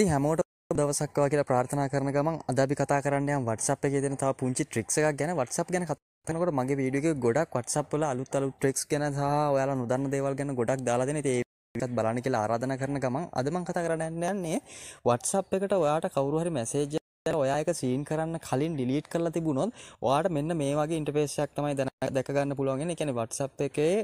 ඉති හැමෝට දවසක්වා කියලා ප්‍රාර්ථනා කරන ගමන් අදි කතා කරන්න වටසප් එක දෙන තා පුංචි ට්‍රික්ක ගැන වටසප් ගැන කතනකොට මගේ වීඩියක ගොඩක් වටසප්ල අලුත් අලු ට්‍රෙක් ගැන හ ඔයාලා නොදන්න දේවල් ගැන ගොඩක් දාලාදන ඒත් බලන කියලා ආරාධන කරන ගමන් අදමං කතා කරන්න යන්නේ වටසප් එකට ඔයාට කවරුහරි මැසේජ ඔයායක සීන් කරන්න කලින් ඩිලීට් කරලා තිබුණොත් වාට මෙන්න මේ වගේ ඉන්ටපේශයක් තමයි දැන දැකගන්න පුළුවන්ගෙන එකැන වටසප් එකේ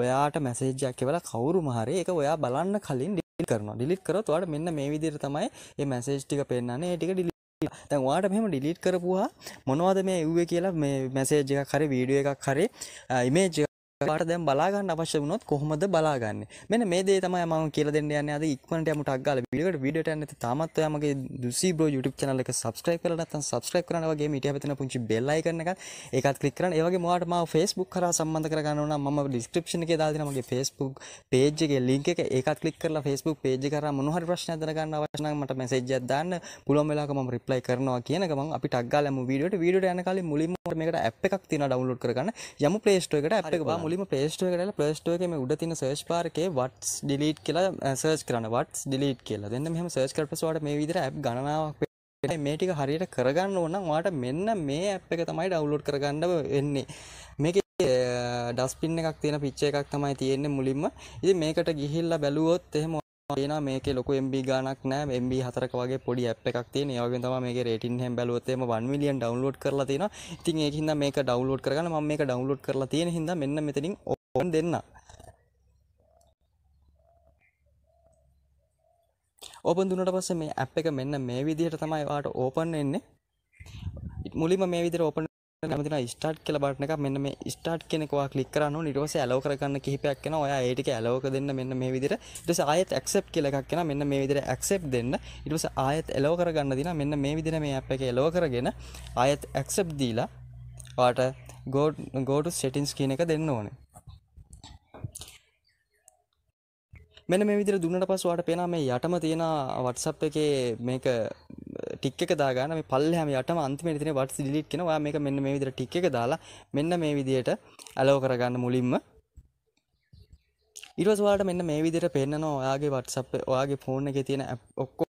ඔයාට මැසේජ්ජක් කියවල කවුරු මහරි එක ඔයා බලන්න කලින් කරන ඩිලිට් කරොත් ඔයාලට මෙන්න මේ විදිහට තමයි මේ මැසේජ් ටික පෙන්නන්නේ ඒ ටික ඩිලිට් දැන් ඔයාලට මෙහෙම ඩිලීට් කරපුවා මොනවද මේ යුවේ කියලා මේ මැසේජ් එකක් හරි වීඩියෝ එකක් හරි ඉමේජ් ට දැම් බලාගන්න අවශ්‍ය වුණොත් කොහොමද බලාගන්න මෙන මේ දේ තමයි ම කියල දෙන්න යන්න අද ඉක්මට යමට අක්ගල පිිට විඩට ඇන තමත් යමගේ දුසි බෝ YouTube චනලක සබස්ක්‍රයි කල තන් සබස්ක්‍රයි කරනවගේ මිට පතන පුංචි බෙල්ලයි කරනක එකත් කලික් කරන ඒවගේ මට ම ෆස්බුක් කර සම්බඳ කරගන්න ම ඩිස්ක්‍රපෂන එක දාදනමගේ ෆස්බුක් පේජගේ ලින්ක එක කලික් කල ෆස්බුක් පේජ කර මොහර ප්‍රශ්න දරගන්න වශනමට මැසේජ දන්න පුළොම් වෙලාකම රිප්ලයි කරනවා කියනකම අපි ටක්ගලම විඩට විඩට යන කල මුලින්මට මේකට ඇ් එකක් තින ඩවලඩ කරගන්න යම පලේස්ටෝ එකට ඇ මුල මුලිම ප්‍රේෂ්ටුව කරල ප්‍රේෂ්ටුවගේ උඩ තින සර්ච් පාරකේ වටස් ඩිලීට් කියලා සර්ච් කරන වටස් ඩිලීට් කියලා දෙන්න මෙම සර්ච් කරපස්වාට මේ විදිර ඇ් ගනාවක් මේටික හරියට කරගන්න ඕන්න වාට මෙන්න මේ ඇ් එක තමයි ඩවුලෝඩ් කරගන්න වෙන්නේ මේක ඩස්පින්න එකක් තියෙන පිච්ච එකක් තමයි තියෙන්නේ මුලින්ම ඉති මේකට ගිහිල්ලා බැලුවොත් එහෙම තියෙන මේක ලොක MB ගානක් නෑ MB හතරක වගේ පොඩි ඇප් එකක් තියෙන ඒ වගේම තමයි මේකේ රේටින් හැම බැලුවොත්ම 1 මිලියන් ඩවුන්ලෝඩ් කරලා තියෙනවා. ඉතින් ඒක හින්දා මේක ඩවුන්ලෝඩ් කරගන්න මම මේක ඩවුන්ලෝඩ් කරලා තියෙන හින්දා මෙන්න මෙතනින් ඕන් දෙන්න. ඕපන් දුන්නට පස්සේ මේ ඇප් එක මෙන්න මේ විදිහට තමයි ඔයාලට ඕපන් වෙන්නේ. මුලින්ම මේ විදිහට ඕපන් ඇමතිලා ස්ටාට් කියලා බටන එක මෙන්න මේ ස්ටාට් කෙනෙකවා කලික් කරන්න ඊට පස්සේ ඇලෝ කරගන්න කිහිපයක් වෙනවා ඔයා ඒ ටික ඇලෝ කර දෙන්න මෙන්න මේ විදිහට ඊට පස්සේ ආයෙත් ඇක්සෙප්ට් කියලා එකක් එනවා මෙන්න මේ විදිහට ඇක්සෙප්ට් දෙන්න ඊට පස්සේ ආයෙත් ඇලෝ කරගන්න දිනා මෙන්න මේ විදිහට මේ ඇප් එක ඇලෝ කරගෙන ආයෙත් ඇක්සෙප්ට් දීලා ඔයාට go go to settings කියන එක දෙන්න ඕනේ මෙන මේ විදිර දුන්නට පස්වාට පෙන මේ යටම තියෙන වටසප් එකේ මේක ටික් එක දාගන්න මේ පල්ලෙහාම යටම අන්තිමට තියෙන වට්ස් ඩිලීට් කරනවා. ඔයා මේක මෙන්න මේ විදිහට ටික් එක දාලා මෙන්න මේ විදිහට ඇලෝ කරගන්න මුලින්ම. ඊට පස්සේ ඔයාලට මෙන්න මේ විදිහට පෙන්නනවා ඔයාගේ WhatsApp ඔයාගේ ෆෝන් එකේ තියෙන ඔක්කොම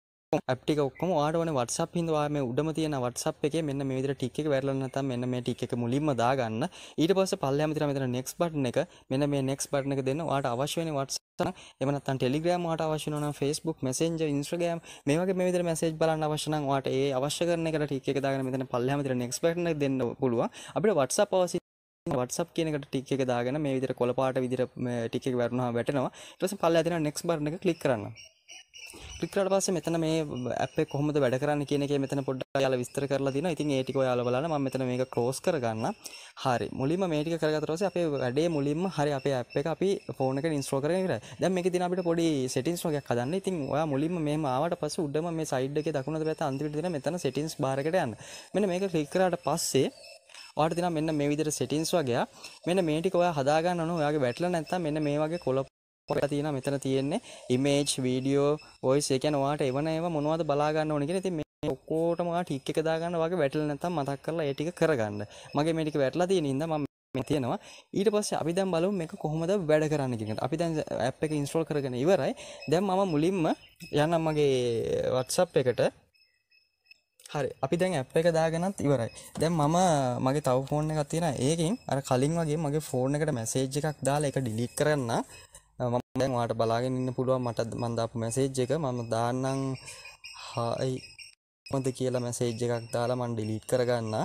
අප්ටික ඔක්කොම ආටවන වටසප් හිදවාම උඩම තියන වටසප් එක මෙන්න මේදර ටික් එක වැරලන්නත මෙන්න මේ ටික් එක මුලින්ම දාගන්න ඊට පස පල්ලමතිර මෙතර නෙක්ස් බට් එක මෙන්න මේ නෙක්ස් බට් එක දෙන්න වාට අවශ්‍යන වටස එමනත් ටෙලිග්‍රම් වාට අවශ්‍යන ෆස්බුක් මෙසෙන්ජ ඉන්ස්්‍රගෑම් මේගේ මෙවිදර මෙසේජ් බලන්න අවශ්‍යන වාට ඒ අවශ්‍ය කරන එකට ටික් එක දාගන මෙතන පල්ලමතිර නෙක්ස් බට් දෙන්න පුළුව අපිට වටසප් පවසි වටසප් කියනකට ටික් එක දාගෙන මේ විදිර කොළපාට විදිර ටික් එක වැරුණා වැටෙනවා ඊට පස්සේ පල්ලේ ඇදෙන නෙක්ස්ට් බටන් එක ක්ලික් කරන්න ිකට පස මෙතන මේ අප කොහොමද වැඩ කරන්න කියනෙ මෙතන පොඩ්ඩ යාල විස්තර කරලා දින ඉතින් ඒටික යාල බලන්න ම මෙතන මේක ක්‍රෝස් කරගන්න හරි මුලින්ම මේටික කරගතරස අපේ වැඩේ මුලින්ම හරි අප අප එක අපි ෆෝනක ඉස්ත්‍රෝ කරන කර දැම එක තින අපිට පොඩි සටින්ස් වගේ කදන්න ඉතින් ඔයා මුලින්ම මේ මාවට පස උඩම මේ සයිඩ් එක දකුණ පැත අන්තිට දින මෙතන සටින්ස් බාරකට යන්න මෙන මේක ක්‍රිකරට පස්සේ වාට තින මෙන්න මේ විදිර සටින්ස් වගේ මෙන්න මේටික ඔය හදාගන්න ඔයාගේ වැටල නැත්තම් මෙන්න මේ වගේ කොලප තියෙන මෙතන තියෙන්නේ ඉමේජ් වීඩියෝ වොයිස් ඒ කියන්නේ ඔයාලට එවන ඒවා මොනවද බලා ගන්න ඕනේ කියලා. ඉතින් මේ ඔක්කොටම ඔයා ටික් එක දාගන්න වගේ වැටෙලා නැත්නම් මතක් කරලා ඒ ටික කරගන්න. මගේ මේ ටික වැටලා තියෙන හින්දා මම මේ තියෙනවා. ඊට පස්සේ අපි දැන් බලමු මේක කොහොමද වැඩ කරන්නේ කියන එක. අපි දැන් ඇප් එක ඉන්ස්ටෝල් කරගෙන ඉවරයි. දැන් මම මුලින්ම යන්නම් මගේ WhatsApp එකට. හරි අපි දැන් ඇප් එක දාගෙනත් ඉවරයි දැන් මම මගේ තව ෆෝන් එකක් තියෙන ඒකින් අර කලින් වගේ මගේ ෆෝන් එකට මැසේජ් එකක් දාලා එක ඩිලීට් කරන්න මම දැන් ඔයාලට බලාගෙන ඉන්න පුළුවන් මට මම දාපු මැසේජ් එක මම දාන්නම් හායි මොකද කියලා මැසේජ් එකක් දාලා මම ඩිලීට් කරගන්න.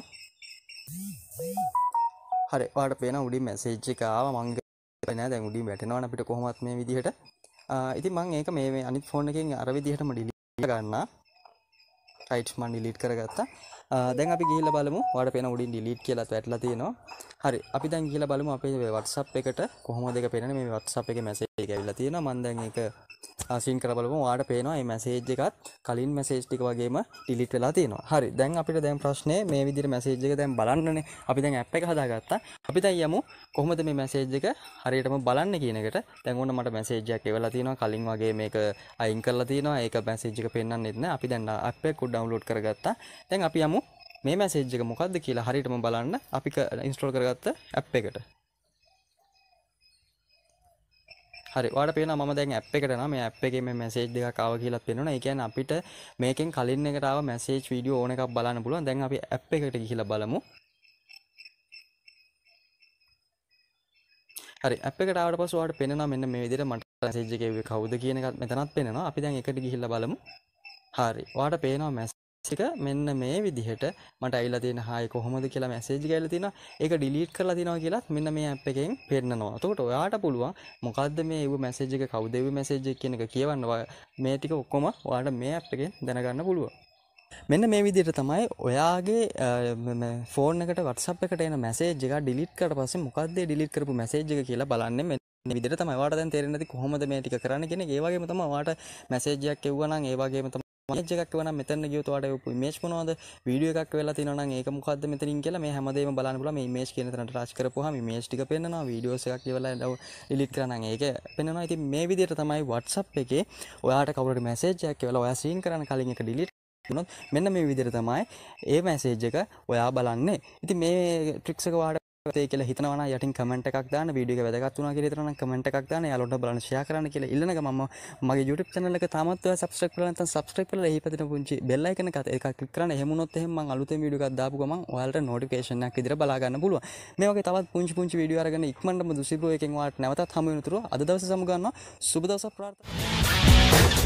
හරි ඔයාලට පේන උඩින් මැසේජ් එක ආවා මම නෑ දැන් උඩින් වැටෙනවා අපිට කොහොමත් මේ විදිහට. ඉතින් මම ඒක මේ අනිත් ෆෝන් එකෙන් අර විදිහටම ඩිලීට් ගන්නවා. රයිට් මන් ඩිලීට් කරගත්තා දැන් අපි ගිහිල්ලා බලමු වාට පේන උඩින් ඩිලීට් කියලා වැටලා තියෙනවා හරි අපි දැන් ගිහිල්ලා බලමු අපේ WhatsApp එකට කොහොමද ඒක පේන්නේ මේ WhatsApp එකේ මැසේජ් එක ඇවිල්ලා තියෙනවා මම දැන් ඒක සීන් කර බලමු ඔයාලට පේනවා මේ මැසේජ් එකත් කලින් මැසේජ් ටික වගේම ඩිලීට් වෙලා තියෙනවා. හරි. දැන් අපිට දැන් ප්‍රශ්නේ මේ විදිහට මැසේජ් එක දැන් බලන්නනේ. අපි දැන් ඇප් එක හදාගත්තා. අපි දැන් යමු කොහොමද මේ මැසේජ් එක හරියටම බලන්න කියන එකට. දැන් ඕන්න මට මැසේජ් එකක් එවලා තියෙනවා. කලින් වගේ මේක අයින් කරලා තියෙනවා. ඒක මැසේජ් එක පෙන්වන්නෙත් නෑ. අපි දැන් ඇප් එක ඩවුන්ලෝඩ් කරගත්තා. දැන් අපි යමු මේ මැසේජ් එක මොකක්ද කියලා හරියටම බලන්න අපි ඉන්ස්ටෝල් කරගත්ත ඇප් එකට. හරි වාට පේන ම දැන් ඇ් එකට නම ඇ් එක මේ මැසේජ් දෙක කාව කියලත් පෙනවා එකන් අපිට මේකෙන් කලින් එකටාව මැසේජ් වීඩියෝ ඕන එකක් බලන්න පුළුවන් දැන් අපි ඇ් එකට ගිහිල බලමු හරි අප එකට පසුවට පෙනෙන මෙන්න මේ විදිර මට සේජ්ජකව කවුද කියනකත් මෙතනත් පෙනවා අපි දැන් එකට ගිහිල බලමු හරි වාට පේනවා මැස එක මෙන්න මේ විදිහට මට ඇවිල්ලා තියෙන හායි කොහොමද කියලා මැසේජ් ගාලා තිනවා ඒක ඩිලීට් කරලා තිනවා කියලත් මෙන්න මේ ඇප් එකෙන් පෙන්නනවා. එතකොට ඔයාට පුළුවන් මොකද්ද මේ ඒව මැසේජ් එක කවුද ඒව මැසේජ් එක කියන එක කියවන්න මේ ටික ඔක්කොම ඔයාට මේ ඇප් එකෙන් දැනගන්න පුළුවන්. මෙන්න මේ විදිහට තමයි ඔයාගේ ෆෝන් එකට WhatsApp එකට එන මැසේජ් එක ඩිලීට් කරලා පස්සේ මොකද්ද ඩිලීට් කරපු මැසේජ් එක කියලා බලන්නේ. විදිහට තමයි ඔයාට දැන් තේරෙන්නේ නැති කොහොමද මේ ටික කරන්න කියන එක ඒ වගේම තමයි ඔයාට මැසේජ් එකක් එවුවා නම් ඒ වගේම එකක් වන මෙතන ගියතුවාට යපු මේච් මොනවද වීඩිය එකක් වෙලා තිනන ඒක මොකක්ද මෙතරින් කියල මේ හැමදේම බලන්නපුල මේ මේච් කියනතරට රාශ් කරපුහම මේෂ්ටික පෙන්න්නවා වීඩියෝ එකක් වෙලා ලව ඉලිත් කරන ඒක පෙන්නවා ඉති මේ විදියට තමයි වට්සප් එකේ ඔයාට කවුට මැසේජයක් වෙලා ඔයා සීන් කරන කලින් එක ඩිලිට නොත් මෙන්න මේ විදිර තමයි ඒ මැසේජ් එක ඔයා බලන්නේ ඉති මේ ට්‍රික්සක වාට ඒ කියල හිතනවා යටින් කමෙන්ට් එකක් දාන්න වීඩියෝ එක වැදගත් වුණා කියලා හිතනනම් කමෙන්ට් එකක් දාන්න යාළුවන්ට බලන්න ෂෙයා කරන්න කියලා ඉල්ලන ගමන්ම මගේ YouTube channel එක තාමත් ඔයා subscribe කරලා නැත්නම් subscribe කරලා එහි පැතින පුංචි bell icon එකත් ඒක click කරන්න එහෙම වුණොත් එහෙම මම අලුතෙන් වීඩියෝ එකක් දාපු ගමන් ඔයාලට notification එකක් විදිහට බලා ගන්න පුළුවන් මේ වගේ තවත් පුංචි පුංචි වීඩියෝ අරගෙන ඉක්මනටම දුසිබ්‍රෝ එකෙන් ඔයාලට නැවතත් හමු වෙනතුරු අද දවසේ සමු ගන්නවා සුබ දවසක් ප්‍රාර්ථනා